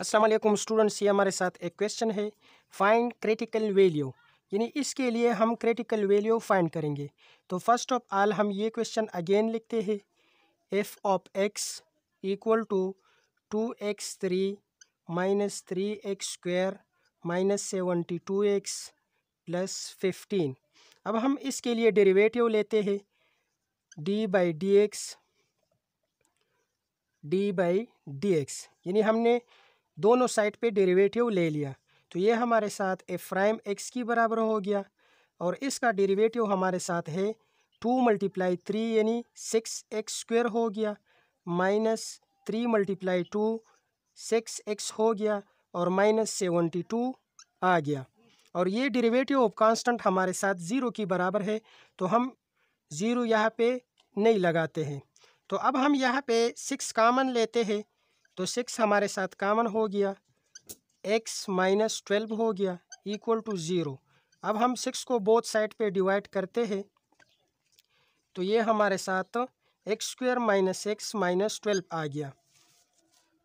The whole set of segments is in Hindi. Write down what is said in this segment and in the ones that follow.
वालेकुम स्टूडेंट्स ये हमारे साथ एक क्वेश्चन है फाइंड क्रिटिकल वैल्यू यानी इसके लिए हम क्रिटिकल वैल्यू फाइंड करेंगे तो फर्स्ट ऑफ आल हम ये क्वेश्चन अगेन लिखते हैं f of x equal to two x three minus three x square minus seventy two x plus fifteen अब हम इसके लिए डेरिवेटिव लेते हैं d by d x d by d x यानी हमने दोनों साइड पे डेरिवेटिव ले लिया तो ये हमारे साथ ए प्राइम एक्स की बराबर हो गया और इसका डेरिवेटिव हमारे साथ है टू मल्टीप्लाई थ्री यानी सिक्स एक्स स्क्वेयर हो गया minus three multiply two six x हो गया और माइनस सेवेंटी टू आ गया और ये डेरिवेटिव ऑफ कांस्टेंट हमारे साथ ज़ीरो की बराबर है तो हम ज़ीरो यहाँ पे नहीं लगाते हैं तो अब हम यहाँ पे सिक्स कामन लेते हैं तो सिक्स हमारे साथ कामन हो गया एक्स माइनस ट्वेल्व हो गया इक्वल टू ज़ीरो अब हम सिक्स को बोथ साइड पे डिवाइड करते हैं तो ये हमारे साथ x square minus x minus twelve आ गया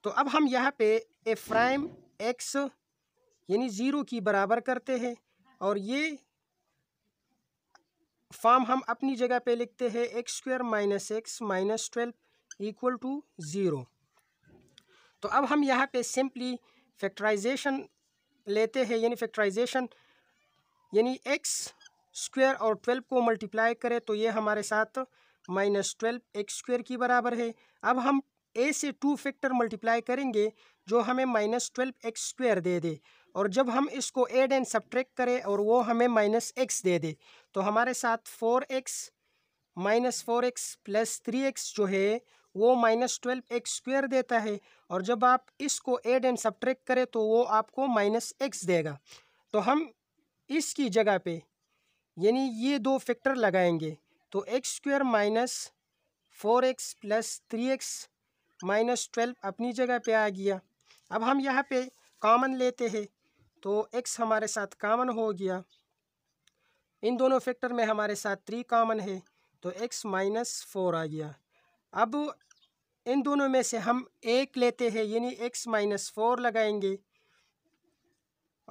तो अब हम यहाँ पे ए प्राइम एक्स यानी ज़ीरो की बराबर करते हैं और ये फॉर्म हम अपनी जगह पे लिखते हैं x square minus x minus twelve equal to zero तो अब हम यहाँ पे सिंपली फैक्टराइजेशन लेते हैं यानी फैक्टराइजेशन यानी एक्स स्क्वायर और ट्वेल्व को मल्टीप्लाई करें तो ये हमारे साथ माइनस ट्वेल्व एक्स स्क्वायर की बराबर है अब हम ए से टू फैक्टर मल्टीप्लाई करेंगे जो हमें माइनस ट्वेल्व एक्स स्क्वायर दे दे और जब हम इसको एड एंड सब्ट्रैक्ट करें और वो हमें माइनस एक्स दे दे तो हमारे साथ four x minus four x plus three x जो है वो माइनस ट्वेल्व एक्स स्क्वेयर देता है और जब आप इसको एड एंड सब्ट्रैक्ट करें तो वो आपको माइनस एक्स देगा तो हम इसकी जगह पे यानी ये दो फैक्टर लगाएंगे तो x square minus four x plus three x minus twelve अपनी जगह पे आ गया अब हम यहाँ पे कॉमन लेते हैं तो एक्स हमारे साथ कामन हो गया इन दोनों फैक्टर में हमारे साथ थ्री कामन है तो एक्स माइनस फोर आ गया अब इन दोनों में से हम एक लेते हैं यानी x माइनस फोर लगाएंगे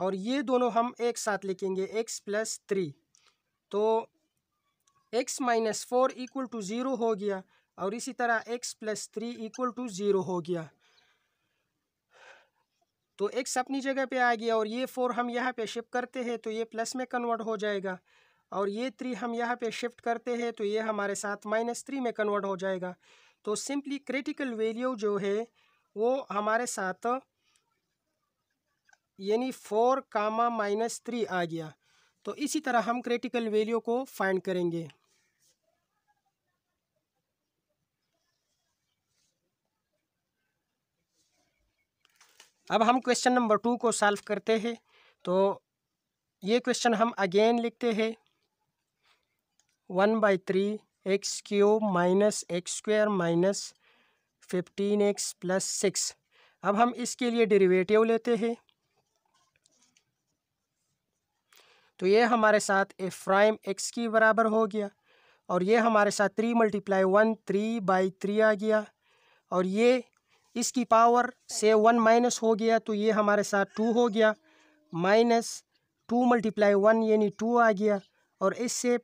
और ये दोनों हम एक साथ लिखेंगे x प्लस थ्री तो x minus four equal to zero हो गया और इसी तरह x plus three equal to zero हो गया तो एक्स अपनी जगह पे आ गया और ये फोर हम यहाँ पे शिफ्ट करते हैं तो ये प्लस में कन्वर्ट हो जाएगा और ये थ्री हम यहाँ पे शिफ्ट करते हैं तो ये हमारे साथ माइनस थ्री में कन्वर्ट हो जाएगा तो सिंपली क्रिटिकल वैल्यू जो है वो हमारे साथ यानी फोर कामा माइनस थ्री आ गया तो इसी तरह हम क्रिटिकल वैल्यू को फाइंड करेंगे अब हम क्वेश्चन नंबर टू को सॉल्व करते हैं तो ये क्वेश्चन हम अगेन लिखते हैं one by three x cube minus x square minus fifteen x plus six अब हम इसके लिए डेरिवेटिव लेते हैं तो ये हमारे साथ एफ प्राइम एक्स की बराबर हो गया और ये हमारे साथ three multiply one three by three आ गया और ये इसकी पावर से वन माइनस हो गया तो ये हमारे साथ टू हो गया माइनस टू मल्टीप्लाई वन यानी टू आ गया और इससे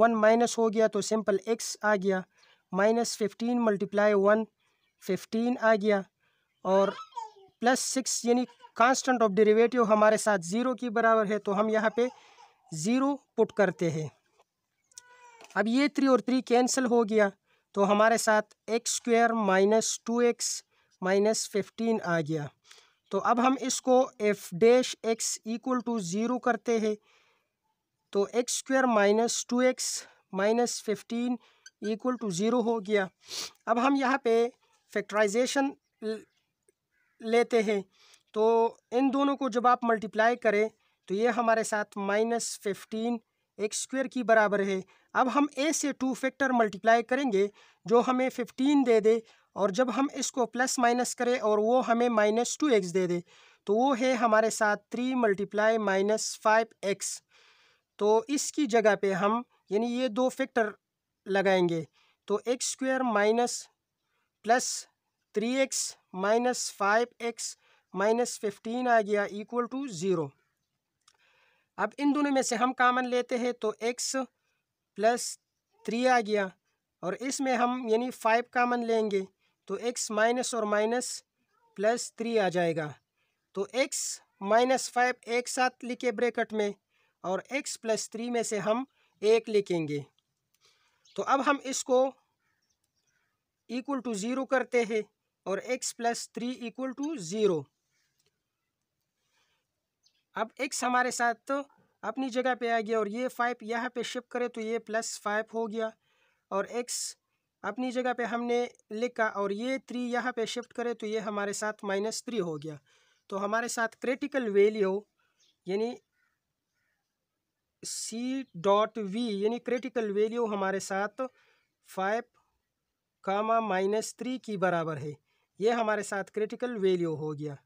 वन माइनस हो गया तो सिंपल एक्स आ गया minus fifteen multiply one fifteen आ गया और प्लस सिक्स यानी कांस्टेंट ऑफ डेरिवेटिव हमारे साथ ज़ीरो की बराबर है तो हम यहाँ पे ज़ीरो पुट करते हैं अब ये थ्री और थ्री कैंसिल हो गया तो हमारे साथ x square minus two x minus fifteen आ गया तो अब हम इसको f dash x equal to zero करते हैं तो x square minus two x minus fifteen equal to zero हो गया अब हम यहाँ पे फैक्टराइजेशन लेते हैं तो इन दोनों को जब आप मल्टीप्लाई करें तो ये हमारे साथ माइनस फिफ्टीन एक्स स्क्वेयर की बराबर है अब हम ए से टू फैक्टर मल्टीप्लाई करेंगे जो हमें फिफ्टीन दे दे और जब हम इसको प्लस माइनस करें और वो हमें माइनस टू एक्स दे दे तो वो है हमारे साथ three multiply minus five x तो इसकी जगह पे हम यानी ये दो फैक्टर लगाएंगे तो x square minus plus three x minus five x minus fifteen आ गया इक्वल टू ज़ीरो अब इन दोनों में से हम कामन लेते हैं तो एक्स प्लस थ्री आ गया और इसमें हम यानी फाइव कामन लेंगे तो एक्स माइनस और माइनस प्लस थ्री आ जाएगा तो एक्स माइनस फाइव एक साथ लिखे ब्रेकट में और x प्लस थ्री में से हम एक लिखेंगे तो अब हम इसको इक्वल टू ज़ीरो करते हैं और x plus three equal to zero अब x हमारे साथ तो अपनी जगह पे आ गया और ये फाइव यहाँ पे शिफ्ट करें तो ये प्लस फाइव हो गया और x अपनी जगह पे हमने लिखा और ये थ्री यहाँ पे शिफ्ट करें तो ये हमारे साथ माइनस थ्री हो गया तो हमारे साथ क्रिटिकल वैल्यू यानी सी डॉट वी यानी क्रिटिकल वैल्यू हमारे साथ फाइव कामा माइनस थ्री की बराबर है ये हमारे साथ क्रिटिकल वैल्यू हो गया